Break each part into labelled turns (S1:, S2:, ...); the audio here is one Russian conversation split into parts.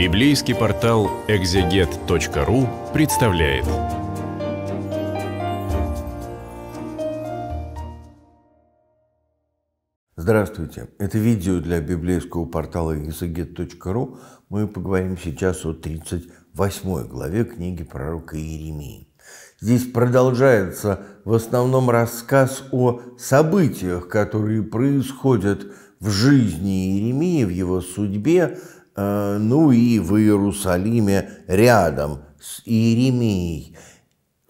S1: Библейский портал экзегет.ру представляет. Здравствуйте! Это видео для библейского портала экзегет.ру. Мы поговорим сейчас о 38 главе книги пророка Иеремии. Здесь продолжается в основном рассказ о событиях, которые происходят в жизни Иеремии, в его судьбе, Э, ну и в Иерусалиме рядом с Иеремией.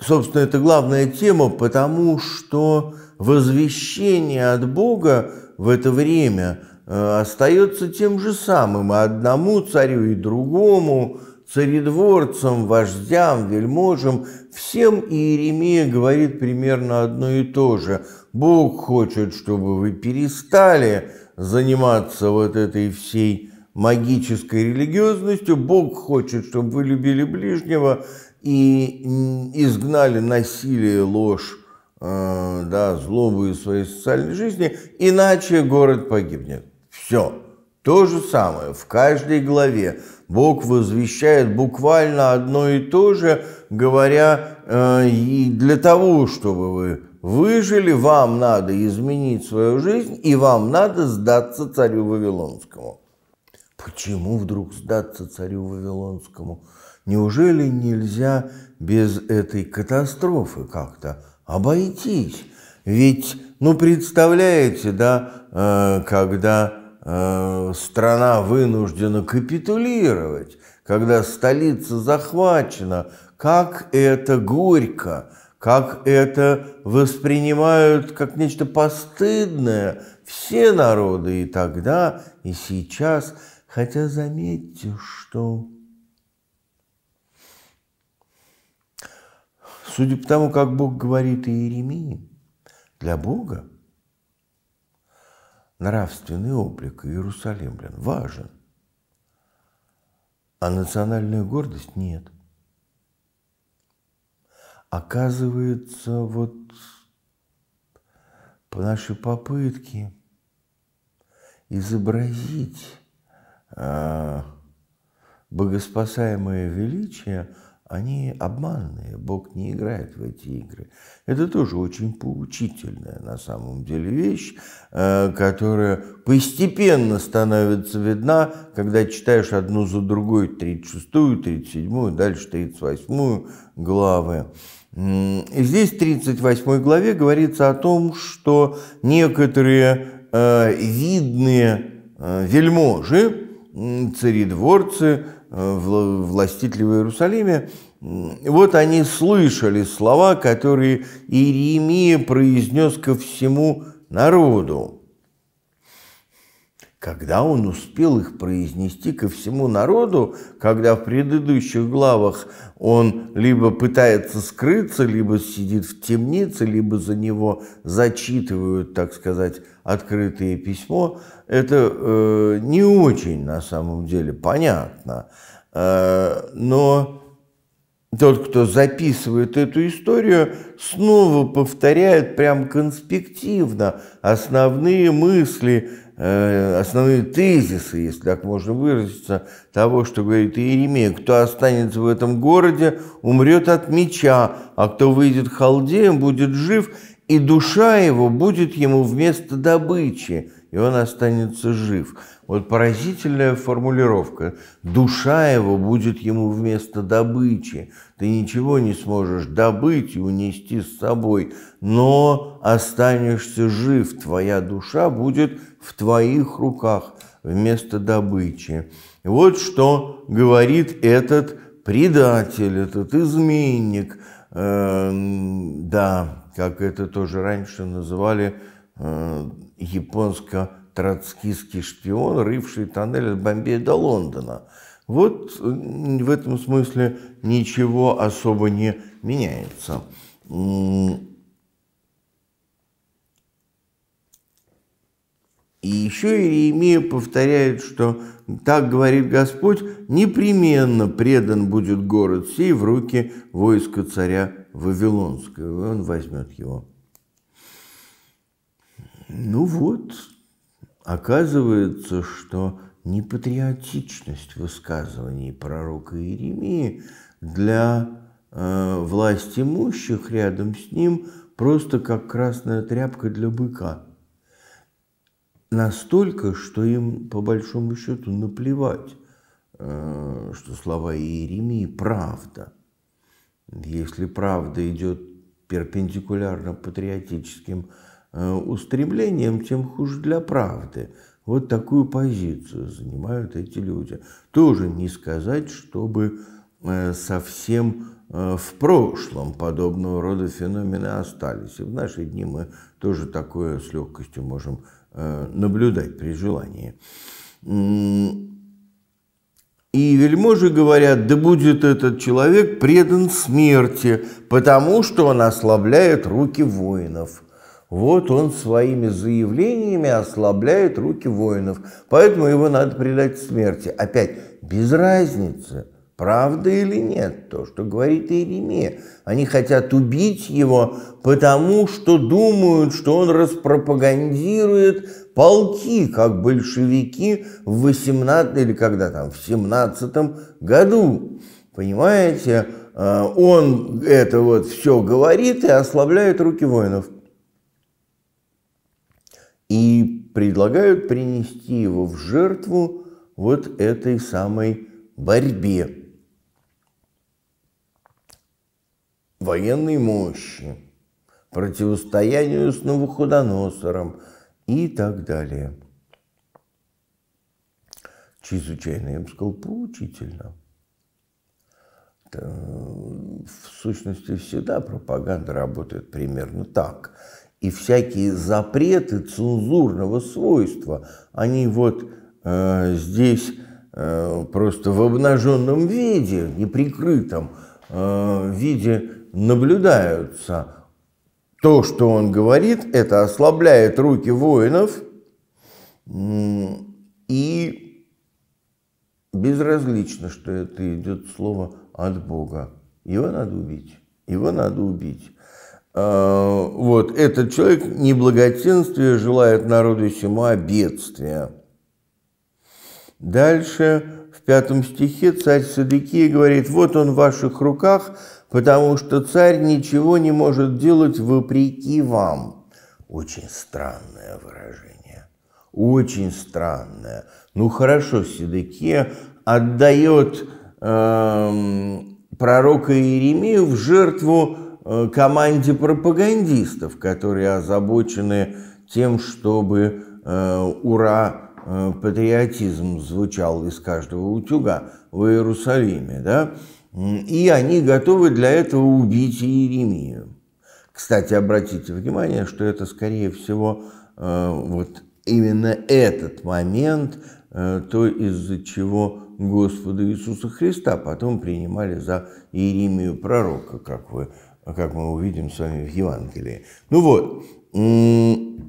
S1: Собственно, это главная тема, потому что возвещение от Бога в это время э, остается тем же самым, а одному царю и другому, царедворцам, вождям, вельможам, всем Иеремия говорит примерно одно и то же. Бог хочет, чтобы вы перестали заниматься вот этой всей магической религиозностью. Бог хочет, чтобы вы любили ближнего и изгнали насилие, ложь, э, да, злобу из своей социальной жизни, иначе город погибнет. Все. То же самое в каждой главе. Бог возвещает буквально одно и то же, говоря, э, и для того, чтобы вы выжили, вам надо изменить свою жизнь, и вам надо сдаться царю Вавилонскому. Почему вдруг сдаться царю Вавилонскому? Неужели нельзя без этой катастрофы как-то обойтись? Ведь, ну, представляете, да, э, когда э, страна вынуждена капитулировать, когда столица захвачена, как это горько! как это воспринимают как нечто постыдное все народы и тогда, и сейчас, хотя заметьте, что... Судя по тому, как Бог говорит Иеремии, для Бога нравственный облик иерусалимлян важен, а национальная гордость нет – Оказывается, вот по нашей попытке изобразить э, богоспасаемое величие – они обманные, Бог не играет в эти игры. Это тоже очень поучительная на самом деле вещь, э, которая постепенно становится видна, когда читаешь одну за другой 36-ю, 37-ю, дальше 38-ю главы. И здесь в 38 главе говорится о том, что некоторые э, видные э, вельможи, царедворцы, властитель в Иерусалиме, вот они слышали слова, которые Иеремия произнес ко всему народу. Когда он успел их произнести ко всему народу, когда в предыдущих главах он либо пытается скрыться, либо сидит в темнице, либо за него зачитывают, так сказать, открытое письмо, это э, не очень на самом деле понятно. Э, но тот, кто записывает эту историю, снова повторяет прям конспективно основные мысли Э, основные тезисы, если так можно выразиться, того, что говорит Иеремия. Кто останется в этом городе, умрет от меча, а кто выйдет халдеем, будет жив, и душа его будет ему вместо добычи и он останется жив. Вот поразительная формулировка. Душа его будет ему вместо добычи. Ты ничего не сможешь добыть и унести с собой, но останешься жив. Твоя душа будет в твоих руках вместо добычи. вот что говорит этот предатель, этот изменник. Э, да, как это тоже раньше называли, э, японско-троцкистский шпион, рывший тоннель от Бомбея до Лондона. Вот в этом смысле ничего особо не меняется. И еще Иеремия повторяет, что так говорит Господь, непременно предан будет город сей в руки войска царя Вавилонского, и он возьмет его. Ну вот, оказывается, что непатриотичность высказываний пророка Иеремии для э, власть имущих рядом с ним просто как красная тряпка для быка. Настолько, что им по большому счету наплевать, э, что слова Иеремии правда. Если правда идет перпендикулярно патриотическим Э, устремлением, тем хуже для правды. Вот такую позицию занимают эти люди. Тоже не сказать, чтобы э, совсем э, в прошлом подобного рода феномены остались. И в наши дни мы тоже такое с легкостью можем наблюдать при желании. И вельможи говорят, да будет этот человек предан смерти, потому что он ослабляет руки воинов – вот он своими заявлениями ослабляет руки воинов, поэтому его надо предать смерти. Опять, без разницы, правда или нет, то, что говорит Иеремия. Они хотят убить его, потому что думают, что он распропагандирует полки, как большевики в 18 или когда там, в 17 году. Понимаете, а, он это вот все говорит и ослабляет руки воинов и предлагают принести его в жертву вот этой самой борьбе военной мощи, противостоянию с Навуходоносором и так далее. Чрезвычайно, я бы сказал, поучительно. Это, в сущности, всегда пропаганда работает примерно так – и всякие запреты цензурного свойства, они вот э, здесь э, просто в обнаженном виде, неприкрытом э, виде наблюдаются. То, что он говорит, это ослабляет руки воинов и безразлично, что это идет слово от Бога. Его надо убить, его надо убить. А, вот, этот человек не благотенствия желает народу всему, а бедствия. Дальше в пятом стихе царь Садыкия говорит, вот он в ваших руках, потому что царь ничего не может делать вопреки вам. Очень странное выражение, очень странное. Ну хорошо, Садыкия отдает э, пророка Иеремию в жертву Э, команде пропагандистов, которые озабочены тем, чтобы э, ура э, патриотизм звучал из каждого утюга в Иерусалиме, да? И они готовы для этого убить Иеремию. Кстати, обратите внимание, что это, скорее всего, э, вот именно этот момент, э, то из-за чего Господа Иисуса Христа потом принимали за Иеремию пророка, как вы а как мы увидим с вами в Евангелии. Ну вот,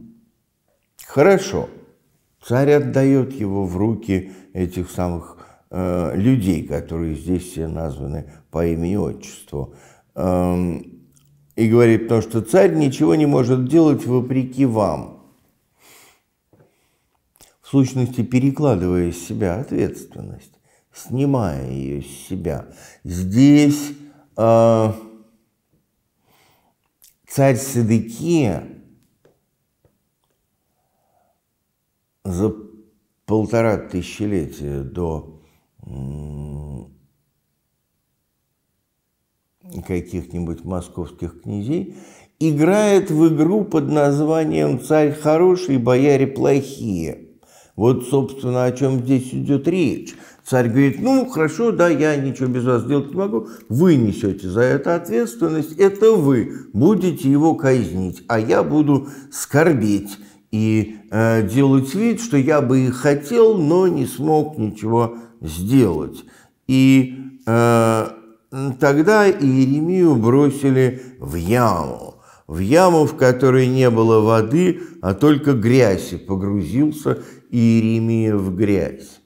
S1: хорошо, царь отдает его в руки этих самых э, людей, которые здесь все названы по имени и отчеству. Эм, и говорит, то, что царь ничего не может делать вопреки вам. В сущности, перекладывая с себя ответственность, снимая ее с себя. Здесь... Э, царь Садыкия за полтора тысячелетия до каких-нибудь московских князей, играет в игру под названием «Царь хороший, бояре плохие». Вот, собственно, о чем здесь идет речь – Царь говорит, ну хорошо, да, я ничего без вас делать не могу. Вы несете за это ответственность, это вы будете его казнить, а я буду скорбеть и э, делать вид, что я бы и хотел, но не смог ничего сделать. И э, тогда Иеремию бросили в яму, в яму, в которой не было воды, а только грязь, и погрузился Иеремия в грязь.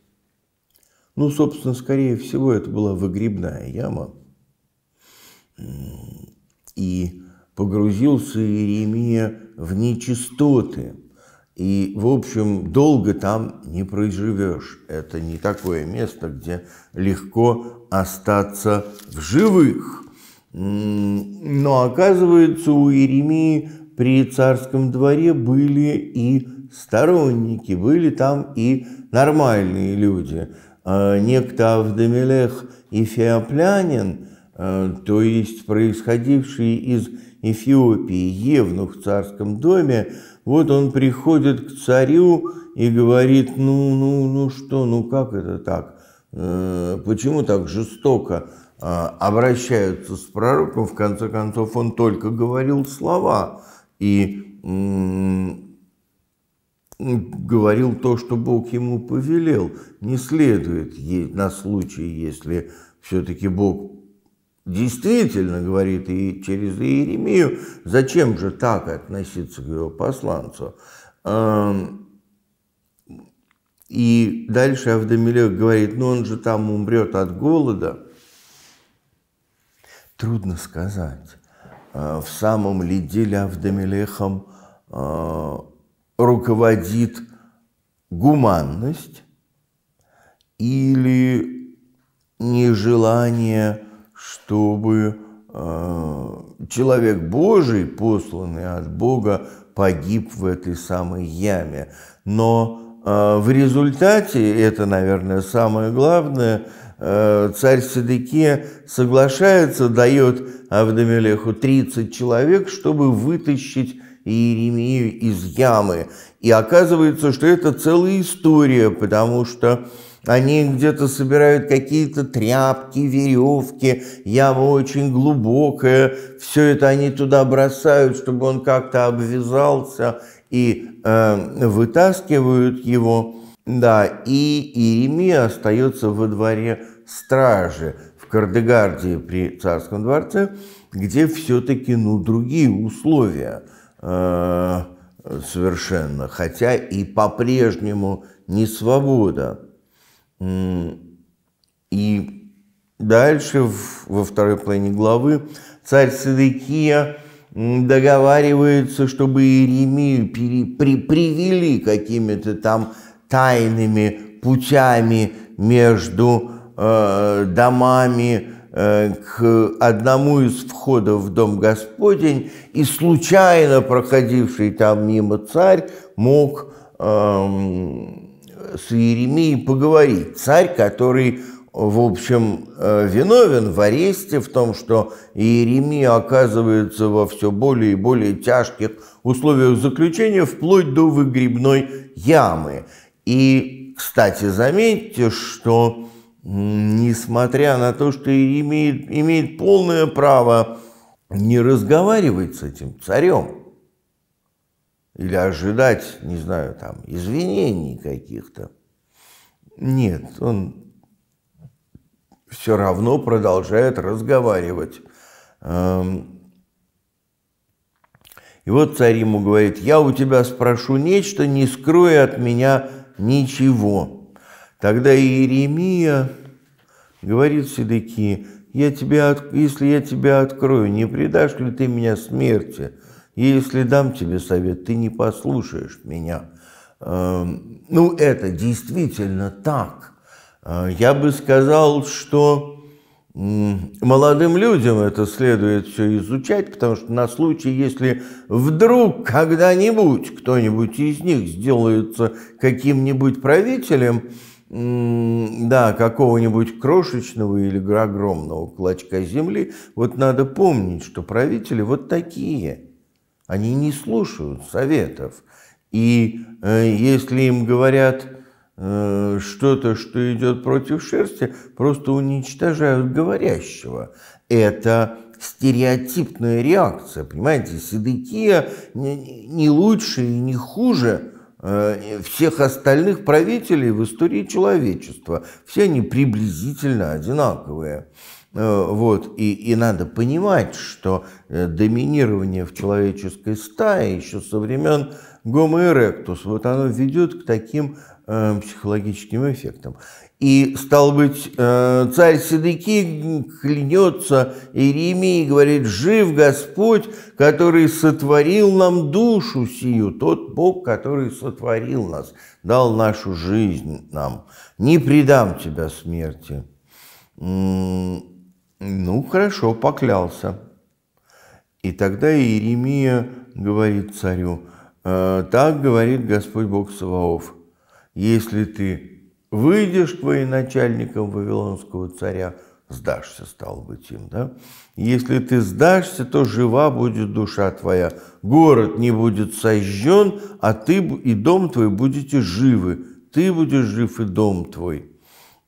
S1: Ну, собственно, скорее всего, это была выгребная яма. И погрузился Иеремия в нечистоты. И, в общем, долго там не проживешь. Это не такое место, где легко остаться в живых. Но оказывается, у Иеремии при царском дворе были и сторонники, были там и нормальные люди. А некто Авдемелех Эфиоплянин, э, то есть происходивший из Эфиопии, Евнух в царском доме, вот он приходит к царю и говорит, ну, ну, ну что, ну как это так? Э, почему так жестоко э, обращаются с пророком? В конце концов, он только говорил слова, и говорил то, что Бог ему повелел. Не следует на случай, если все-таки Бог действительно говорит и через Иеремию, зачем же так относиться к его посланцу? И дальше Авдомилек говорит, ну он же там умрет от голода. Трудно сказать, а, в самом ли деле Авдомилехом а, руководит гуманность или нежелание, чтобы э, человек Божий, посланный от Бога, погиб в этой самой яме. Но э, в результате, это, наверное, самое главное, э, царь Садыке соглашается, дает Авдамелеху 30 человек, чтобы вытащить Иеремию из ямы. И оказывается, что это целая история, потому что они где-то собирают какие-то тряпки, веревки, яма очень глубокая, все это они туда бросают, чтобы он как-то обвязался и э, вытаскивают его. Да, и Иеремия остается во дворе стражи в Кардегардии при царском дворце, где все-таки ну, другие условия – Э, совершенно, хотя и по-прежнему не свобода. И дальше, во второй половине главы, царь Садыкия договаривается, чтобы Иеремию пере, при, привели какими-то там тайными путями между э, домами Э, к одному из входов в Дом Господень, и случайно проходивший там мимо царь мог эм, с Иеремией поговорить. Царь, который, в общем, э, виновен в аресте, в том, что Иеремия оказывается во все более и более тяжких условиях заключения, вплоть до выгребной ямы. И, кстати, заметьте, что несмотря на то, что имеет, имеет полное право не разговаривать с этим царем или ожидать, не знаю, там, извинений каких-то. Нет, он все равно продолжает разговаривать. Эм, и вот царь ему говорит, я у тебя спрошу нечто, не скрой от меня ничего. Тогда Иеремия говорит Седыки, я тебя, если я тебя открою, не предашь ли ты меня смерти? если дам тебе совет, ты не послушаешь меня. Эм, ну, это действительно так. Э, я бы сказал, что молодым людям это следует все изучать, потому что на случай, если вдруг когда-нибудь кто-нибудь из них сделается каким-нибудь правителем, да, какого-нибудь крошечного или огромного клочка земли, вот надо помнить, что правители вот такие. Они не слушают советов. И э, если им говорят э, что-то, что идет против шерсти, просто уничтожают говорящего. Это стереотипная реакция, понимаете? Сидыкия не лучше и не хуже – Э, всех остальных правителей в истории человечества. Все они приблизительно одинаковые. Э, вот. И, и надо понимать, что э, доминирование в человеческой стае еще со времен Гомо вот оно ведет к таким психологическим эффектам. И, стал быть, э, царь Седыки клянется Иеремии и говорит, «Жив Господь, который сотворил нам душу сию, тот Бог, который сотворил нас, дал нашу жизнь нам. Не предам тебя смерти». Ну, хорошо, поклялся. И тогда Иеремия говорит царю, «Э, «Так говорит Господь Бог Саваоф, если ты Выйдешь к военачальникам Вавилонского царя, сдашься, стал быть им, да? Если ты сдашься, то жива будет душа твоя, город не будет сожжен, а ты и дом твой будете живы, ты будешь жив и дом твой.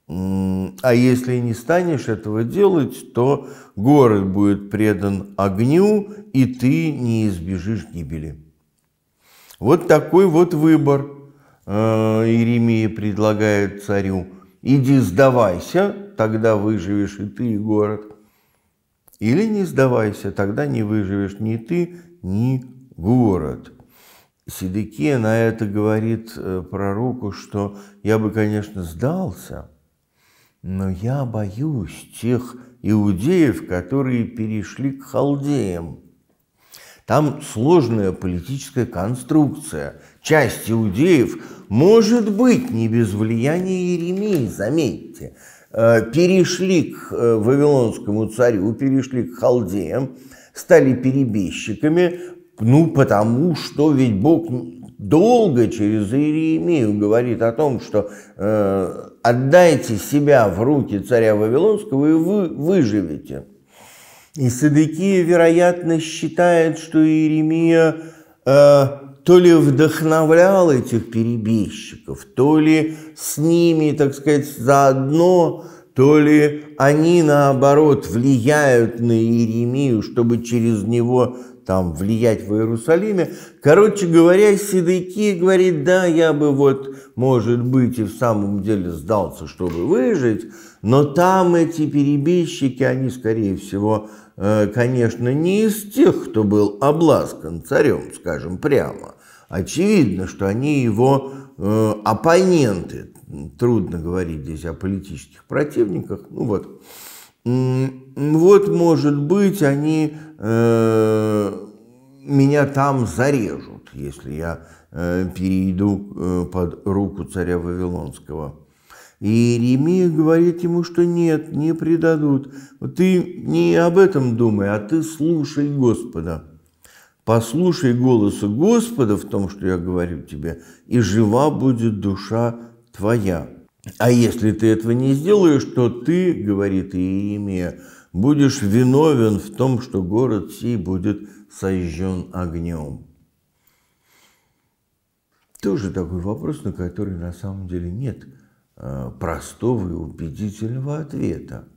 S1: А если не станешь этого делать, то город будет предан огню, и ты не избежишь гибели. Вот такой вот выбор – Э, Иеремия предлагает царю, иди сдавайся, тогда выживешь и ты, и город. Или не сдавайся, тогда не выживешь ни ты, ни город. Сидыке на это говорит э, пророку, что я бы, конечно, сдался, но я боюсь тех иудеев, которые перешли к халдеям. Там сложная политическая конструкция – часть иудеев, может быть, не без влияния Еремии, заметьте, э, перешли к э, вавилонскому царю, перешли к халдеям, стали перебежчиками, ну, потому что ведь Бог долго через Иеремию говорит о том, что э, отдайте себя в руки царя Вавилонского и вы выживете. И Садыкия, вероятно, считает, что Иеремия э, то ли вдохновлял этих перебежчиков, то ли с ними, так сказать, заодно, то ли они, наоборот, влияют на Иеремию, чтобы через него там влиять в Иерусалиме. Короче говоря, Сидыки говорит, да, я бы вот, может быть, и в самом деле сдался, чтобы выжить, но там эти перебежчики, они, скорее всего, э, конечно, не из тех, кто был обласкан царем, скажем прямо. Очевидно, что они его э, оппоненты. Трудно говорить здесь о политических противниках. Ну вот. Вот, может быть, они э, меня там зарежут, если я э, перейду э, под руку царя Вавилонского. И Иеремия говорит ему, что нет, не предадут. Ты не об этом думай, а ты слушай Господа послушай голоса Господа в том, что я говорю тебе, и жива будет душа твоя. А если ты этого не сделаешь, то ты, говорит Иеремия, будешь виновен в том, что город сей будет сожжен огнем. Тоже такой вопрос, на который на самом деле нет а, простого и убедительного ответа.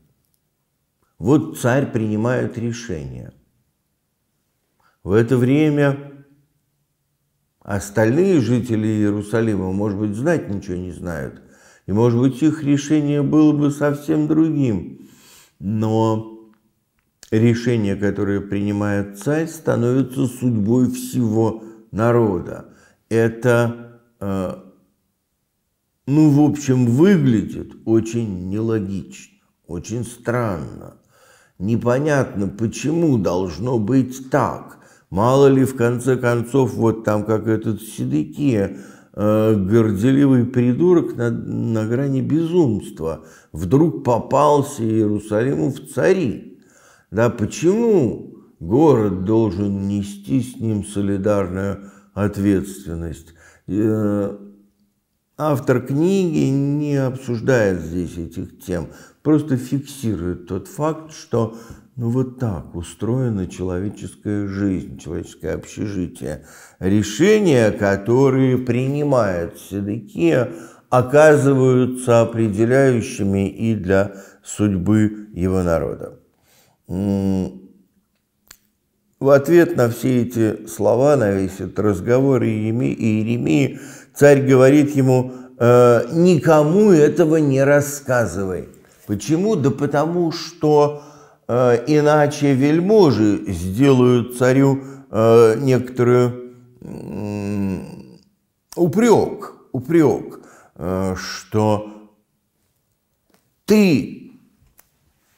S1: Вот царь принимает решение – в это время остальные жители Иерусалима, может быть, знать ничего не знают. И, может быть, их решение было бы совсем другим. Но решение, которое принимает царь, становится судьбой всего народа. Это, э, ну, в общем, выглядит очень нелогично, очень странно. Непонятно, почему должно быть так. Мало ли, в конце концов, вот там как этот Сидыке, э, горделивый придурок на, на грани безумства, вдруг попался Иерусалиму в цари. Да почему город должен нести с ним солидарную ответственность? Э, автор книги не обсуждает здесь этих тем, просто фиксирует тот факт, что ну вот так устроена человеческая жизнь, человеческое общежитие. Решения, которые принимает Седыкия, оказываются определяющими и для судьбы его народа. В ответ на все эти слова, на весь этот разговор Иеремии, царь говорит ему, «Э, «Никому этого не рассказывай». Почему? Да потому что Э, иначе вельможи сделают царю э, некоторую упрек, упрек, э, что ты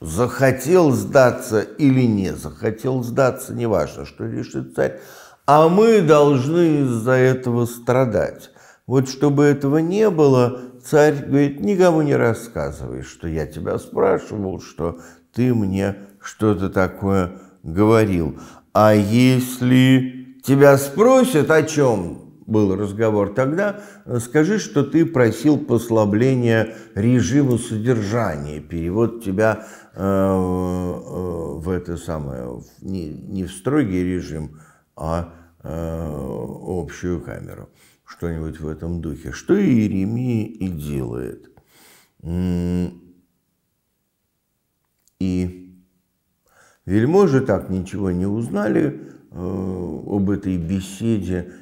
S1: захотел сдаться или не захотел сдаться, неважно, что решит царь, а мы должны из-за этого страдать. Вот чтобы этого не было, царь говорит, никому не рассказывай, что я тебя спрашивал, что ты мне что-то такое говорил. А если тебя спросят, о чем был разговор тогда, скажи, что ты просил послабления режима содержания, перевод тебя э, э, в это самое, не, не в строгий режим, а э, общую камеру, что-нибудь в этом духе, что Иеремия и делает. И вельможи так ничего не узнали э, об этой беседе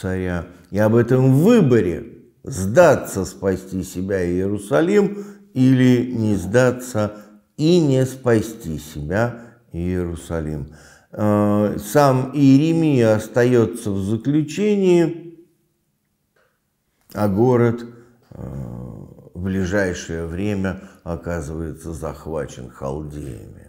S1: царя и об этом выборе сдаться спасти себя и Иерусалим или не сдаться и не спасти себя и Иерусалим. Э, сам Иеремия остается в заключении, а город э, в ближайшее время оказывается захвачен халдеями.